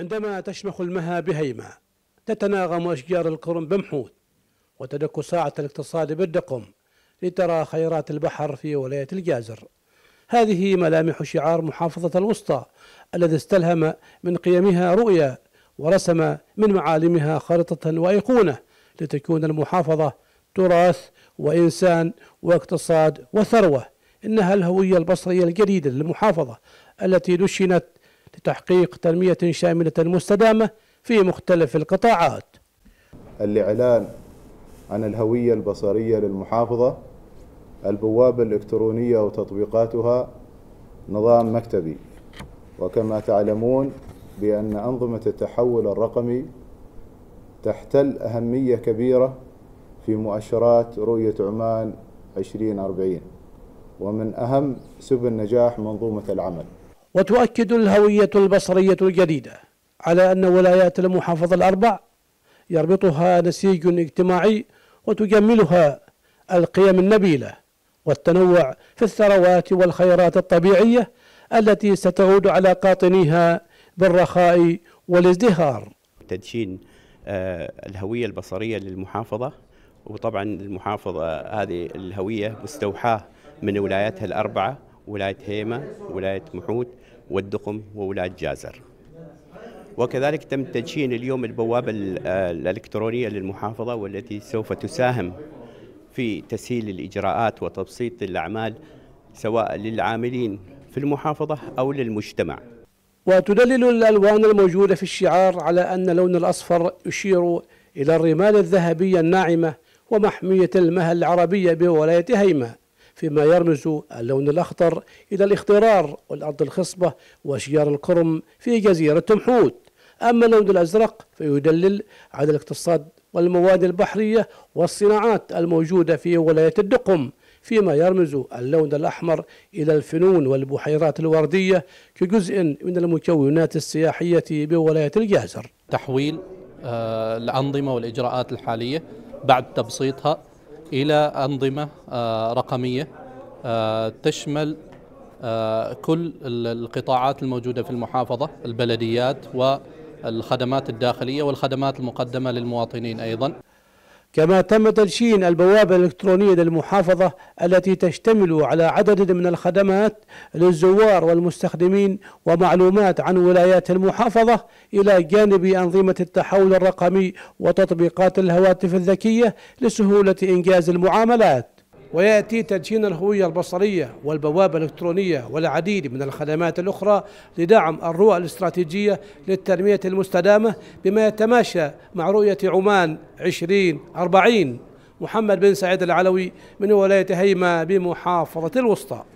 عندما تشمخ المها بهيمة تتناغم أشجار القرم بمحوت وتدك ساعة الاقتصاد بالدقم لترى خيرات البحر في ولاية الجازر هذه ملامح شعار محافظة الوسطى الذي استلهم من قيمها رؤية ورسم من معالمها خريطة وأيقونة لتكون المحافظة تراث وإنسان واقتصاد وثروة إنها الهوية البصرية الجديدة للمحافظة التي دشنت لتحقيق تنمية شاملة مستدامة في مختلف القطاعات الإعلان عن الهوية البصرية للمحافظة البوابة الإلكترونية وتطبيقاتها نظام مكتبي وكما تعلمون بأن أنظمة التحول الرقمي تحتل أهمية كبيرة في مؤشرات رؤية عمان 2040 ومن أهم سبل نجاح منظومة العمل وتؤكد الهوية البصرية الجديدة على أن ولايات المحافظة الأربع يربطها نسيج اجتماعي وتجملها القيم النبيلة والتنوع في الثروات والخيرات الطبيعية التي ستعود على قاطنيها بالرخاء والازدهار تدشين آه، الهوية البصرية للمحافظة وطبعا المحافظة هذه الهوية مستوحاة من ولاياتها الأربعة ولاية هيمة ولاية محوت والدقم وولاية جازر وكذلك تم تدشين اليوم البوابة الإلكترونية للمحافظة والتي سوف تساهم في تسهيل الإجراءات وتبسيط الأعمال سواء للعاملين في المحافظة أو للمجتمع وتدلل الألوان الموجودة في الشعار على أن لون الأصفر يشير إلى الرمال الذهبية الناعمة ومحمية المها العربية بولاية هيمه فيما يرمز اللون الأخضر إلى الاخضرار والأرض الخصبة وأشجار القرم في جزيرة تمحوت أما اللون الأزرق فيدلل على الاقتصاد والمواد البحرية والصناعات الموجودة في ولاية الدقم فيما يرمز اللون الأحمر إلى الفنون والبحيرات الوردية كجزء من المكونات السياحية بولاية الجازر تحويل آه، الأنظمة والإجراءات الحالية بعد تبسيطها إلى أنظمة آه، رقمية آه، تشمل آه، كل القطاعات الموجودة في المحافظة البلديات والخدمات الداخلية والخدمات المقدمة للمواطنين أيضا كما تم تدشين البوابة الإلكترونية للمحافظة التي تشتمل على عدد من الخدمات للزوار والمستخدمين ومعلومات عن ولايات المحافظة إلى جانب أنظمة التحول الرقمي وتطبيقات الهواتف الذكية لسهولة إنجاز المعاملات ويأتي تدشين الهوية البصرية والبوابة الإلكترونية والعديد من الخدمات الأخرى لدعم الرؤى الاستراتيجية للتنمية المستدامة بما يتماشى مع رؤية عمان 2040 محمد بن سعيد العلوي من ولاية هيما بمحافظة الوسطى